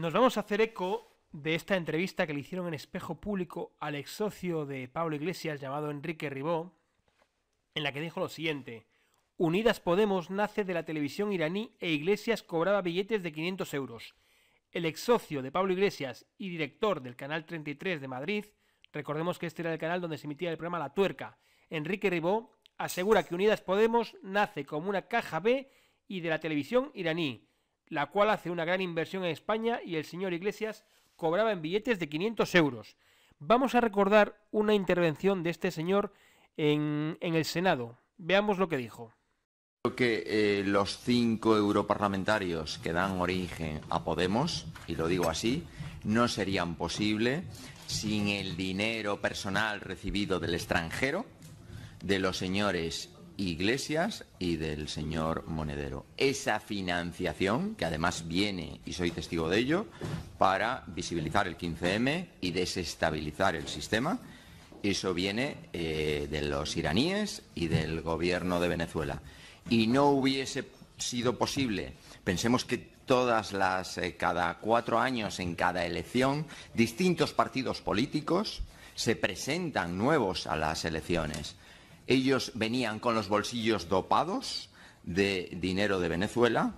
Nos vamos a hacer eco de esta entrevista que le hicieron en espejo público al ex socio de Pablo Iglesias llamado Enrique Ribó, en la que dijo lo siguiente. Unidas Podemos nace de la televisión iraní e Iglesias cobraba billetes de 500 euros. El ex socio de Pablo Iglesias y director del Canal 33 de Madrid, recordemos que este era el canal donde se emitía el programa La Tuerca, Enrique Ribó, asegura que Unidas Podemos nace como una caja B y de la televisión iraní la cual hace una gran inversión en España y el señor Iglesias cobraba en billetes de 500 euros. Vamos a recordar una intervención de este señor en, el Senado. Veamos lo que dijo. Creo que eh, los cinco europarlamentarios que dan origen a Podemos, y lo digo así, no serían posible sin el dinero personal recibido del extranjero, de los señores Iglesias y del señor Monedero. Esa financiación, que además viene, y soy testigo de ello, para visibilizar el 15M y desestabilizar el sistema, eso viene eh, de los iraníes y del gobierno de Venezuela. Y no hubiese sido posible, pensemos que todas las, eh, cada cuatro años, en cada elección, distintos partidos políticos se presentan nuevos a las elecciones. Ellos venían con los bolsillos dopados de dinero de Venezuela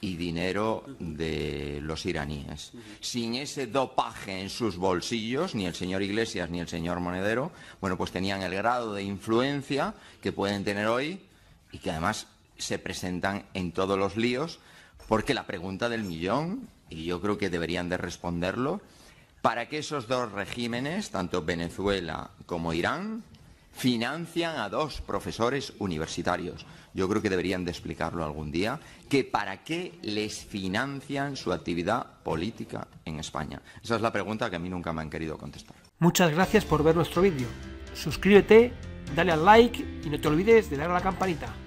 y dinero de los iraníes. Sin ese dopaje en sus bolsillos, ni el señor Iglesias ni el señor Monedero, bueno, pues tenían el grado de influencia que pueden tener hoy y que además se presentan en todos los líos, porque la pregunta del millón, y yo creo que deberían de responderlo, para que esos dos regímenes, tanto Venezuela como Irán, financian a dos profesores universitarios. Yo creo que deberían de explicarlo algún día, que para qué les financian su actividad política en España. Esa es la pregunta que a mí nunca me han querido contestar. Muchas gracias por ver nuestro vídeo. Suscríbete, dale al like y no te olvides de dar a la campanita.